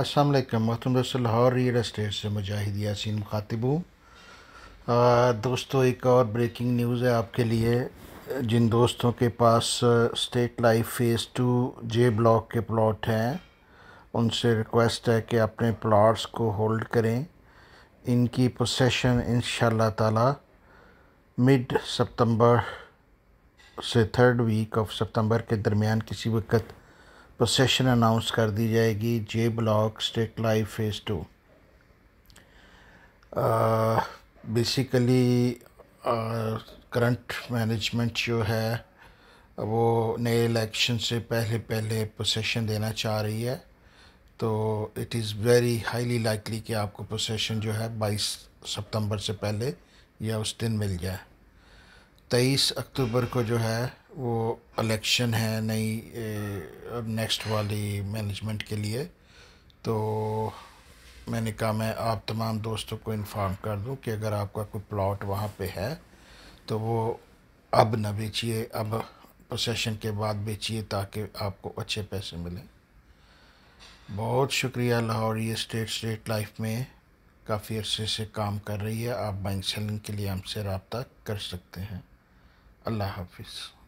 असलम महतम रसल Lahore real estate से मुजाहिद यासिन मुखातिब हूँ दोस्तों एक और ब्रेकिंग न्यूज़ है आपके लिए जिन दोस्तों के पास state life phase two J block के प्लॉट हैं उनसे रिक्वेस्ट है कि अपने प्लॉट्स को होल्ड करें इनकी पोसेशन इन ताला मिड सितंबर से थर्ड वीक ऑफ सितंबर के दरमियान किसी वक्त प्रोसेशन अनाउंस कर दी जाएगी J block state life phase two basically current management जो है वो नए इलेक्शन से पहले पहले प्रोसेशन देना चाह रही है तो it is very highly likely कि आपको प्रोसेशन जो है 22 सितंबर से पहले या उस दिन मिल जाए 23 अक्टूबर को जो है वो इलेक्शन है नई अब नेक्स्ट वाली मैनेजमेंट के लिए तो मैंने कहा मैं आप तमाम दोस्तों को इन्फॉर्म कर दूं कि अगर आपका कोई प्लॉट वहाँ पे है तो वो अब ना बेचिए अब प्रोसेशन के बाद बेचिए ताकि आपको अच्छे पैसे मिलें बहुत शुक्रिया लाहौर ये स्टेट स्टेट लाइफ में काफ़ी अरसे से काम कर रही है आप बाइंग सेलिंग के लिए हमसे रबता कर सकते हैं अल्लाह हाफिज़